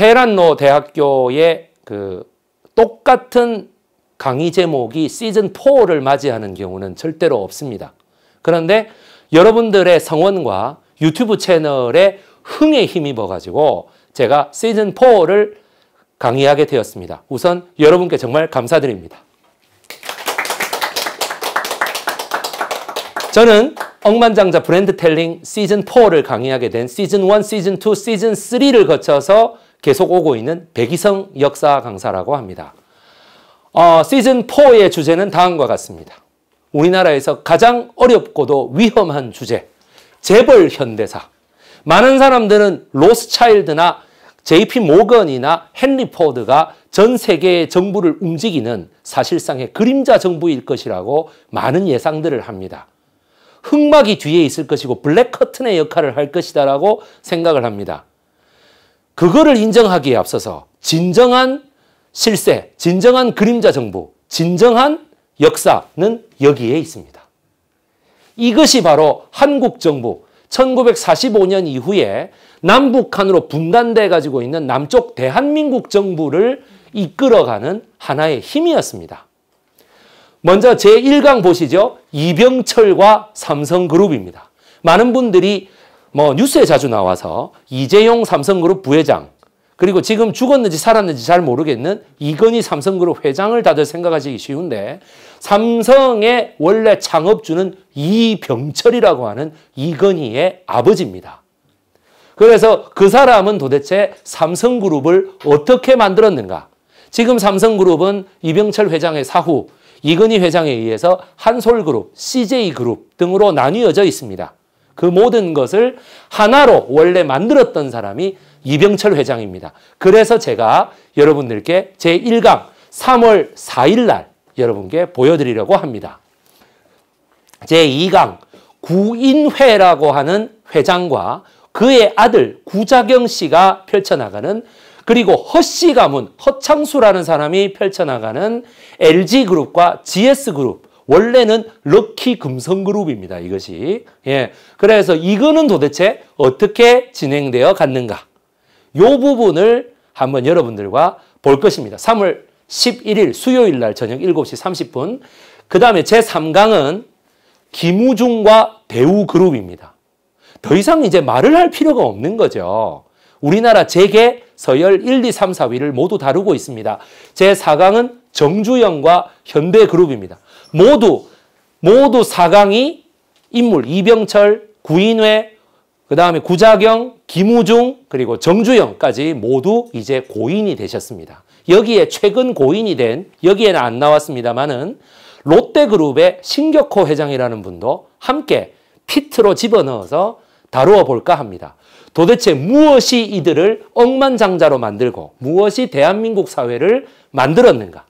테란노 대학교의 그 똑같은 강의 제목이 시즌 4를 맞이하는 경우는 절대로 없습니다. 그런데 여러분들의 성원과 유튜브 채널의 흥에 힘입어 가지고 제가 시즌 4를 강의하게 되었습니다. 우선 여러분께 정말 감사드립니다. 저는 억만장자 브랜드 텔링 시즌 4를 강의하게 된 시즌 1, 시즌 2, 시즌 3를 거쳐서 계속 오고 있는 백이성 역사 강사라고 합니다. 어, 시즌 4의 주제는 다음과 같습니다. 우리나라에서 가장 어렵고도 위험한 주제, 재벌 현대사. 많은 사람들은 로스차일드나 JP 모건이나 헨리 포드가 전 세계의 정부를 움직이는 사실상의 그림자 정부일 것이라고 많은 예상들을 합니다. 흑막이 뒤에 있을 것이고 블랙커튼의 역할을 할 것이다라고 생각을 합니다. 그거를 인정하기에 앞서서 진정한 실세, 진정한 그림자 정부, 진정한 역사는 여기에 있습니다. 이것이 바로 한국 정부 1945년 이후에 남북한으로 분단돼 가지고 있는 남쪽 대한민국 정부를 이끌어가는 하나의 힘이었습니다. 먼저 제1강 보시죠. 이병철과 삼성그룹입니다. 많은 분들이 뭐 뉴스에 자주 나와서 이재용 삼성그룹 부회장 그리고 지금 죽었는지 살았는지 잘 모르겠는 이건희 삼성그룹 회장을 다들 생각하시기 쉬운데 삼성의 원래 창업주는 이병철이라고 하는 이건희의 아버지입니다. 그래서 그 사람은 도대체 삼성그룹을 어떻게 만들었는가? 지금 삼성그룹은 이병철 회장의 사후 이건희 회장에 의해서 한솔그룹, CJ그룹 등으로 나뉘어져 있습니다. 그 모든 것을 하나로 원래 만들었던 사람이 이병철 회장입니다. 그래서 제가 여러분들께 제1강 3월 4일 날 여러분께 보여드리려고 합니다. 제2강 구인회라고 하는 회장과 그의 아들 구자경 씨가 펼쳐나가는 그리고 허 씨 가문 허창수라는 사람이 펼쳐나가는 LG그룹과 GS그룹 원래는 럭키 금성그룹입니다. 이것이. 예. 그래서 이거는 도대체 어떻게 진행되어 갔는가? 요 부분을 한번 여러분들과 볼 것입니다. 3월 11일 수요일 날 저녁 7시 30분. 그 다음에 제3강은 김우중과 대우그룹입니다. 더 이상 이제 말을 할 필요가 없는 거죠. 우리나라 재계 서열 1, 2, 3, 4위를 모두 다루고 있습니다. 제4강은 정주영과 현대그룹입니다. 모두 모두 4강이 인물 이병철, 구인회, 그 다음에 구자경, 김우중, 그리고 정주영까지 모두 이제 고인이 되셨습니다. 여기에 최근 고인이 된, 여기에는 안 나왔습니다만은 롯데그룹의 신격호 회장이라는 분도 함께 피트로 집어넣어서 다루어 볼까 합니다. 도대체 무엇이 이들을 억만장자로 만들고 무엇이 대한민국 사회를 만들었는가?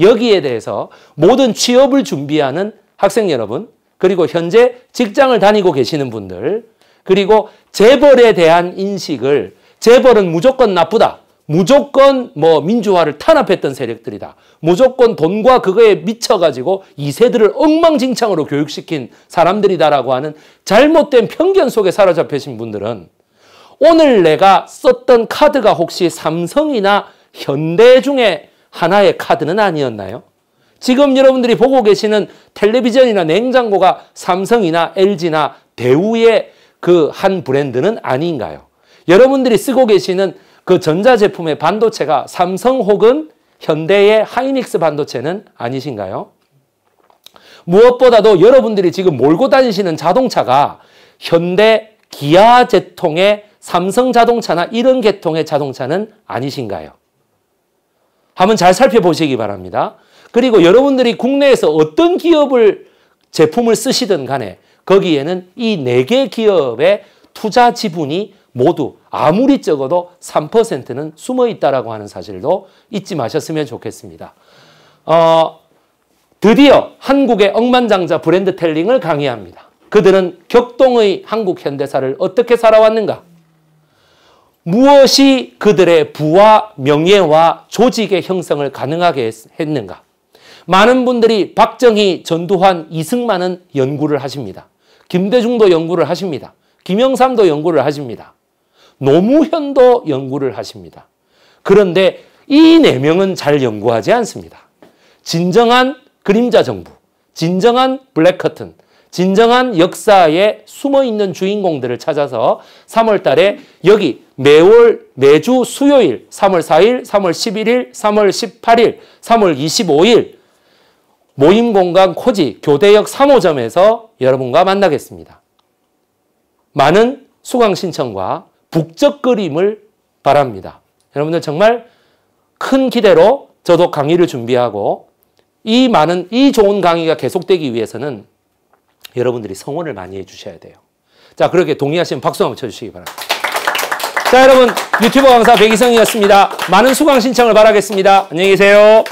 여기에 대해서 모든 취업을 준비하는 학생 여러분, 그리고 현재 직장을 다니고 계시는 분들, 그리고 재벌에 대한 인식을 재벌은 무조건 나쁘다. 무조건 뭐 민주화를 탄압했던 세력들이다. 무조건 돈과 그거에 미쳐가지고 이 세들을 엉망진창으로 교육시킨 사람들이다라고 하는 잘못된 편견 속에 사로잡히신 분들은 오늘 내가 썼던 카드가 혹시 삼성이나 현대 중에 하나의 카드는 아니었나요? 지금 여러분들이 보고 계시는 텔레비전이나 냉장고가 삼성이나 LG나 대우의 그 한 브랜드는 아닌가요? 여러분들이 쓰고 계시는 그 전자제품의 반도체가 삼성 혹은 현대의 하이닉스 반도체는 아니신가요? 무엇보다도 여러분들이 지금 몰고 다니시는 자동차가 현대 기아 제통의 삼성 자동차나 이런 계통의 자동차는 아니신가요? 한번 잘 살펴보시기 바랍니다. 그리고 여러분들이 국내에서 어떤 기업을 제품을 쓰시든 간에 거기에는 이 네 개 기업의 투자 지분이 모두 아무리 적어도 3%는 숨어 있다라고 하는 사실도 잊지 마셨으면 좋겠습니다. 어, 드디어 한국의 억만장자 브랜드 텔링을 강의합니다. 그들은 격동의 한국 현대사를 어떻게 살아왔는가? 무엇이 그들의 부와 명예와 조직의 형성을 가능하게 했는가? 많은 분들이 박정희, 전두환, 이승만은 연구를 하십니다. 김대중도 연구를 하십니다. 김영삼도 연구를 하십니다. 노무현도 연구를 하십니다. 그런데 이 네 명은 잘 연구하지 않습니다. 진정한 그림자 정부, 진정한 블랙커튼, 진정한 역사에 숨어 있는 주인공들을 찾아서 3월 달에 여기 매월 매주 수요일 3월 4일, 3월 11일, 3월 18일, 3월 25일 모임 공간 코지 교대역 3호점에서 여러분과 만나겠습니다. 많은 수강 신청과 북적 그림을 바랍니다. 여러분들 정말 큰 기대로 저도 강의를 준비하고 이 많은 이 좋은 강의가 계속되기 위해서는 여러분들이 성원을 많이 해주셔야 돼요. 자, 그렇게 동의하시면 박수 한번 쳐주시기 바랍니다. 자, 여러분 유튜버 강사 백이성이었습니다. 많은 수강 신청을 바라겠습니다. 안녕히 계세요.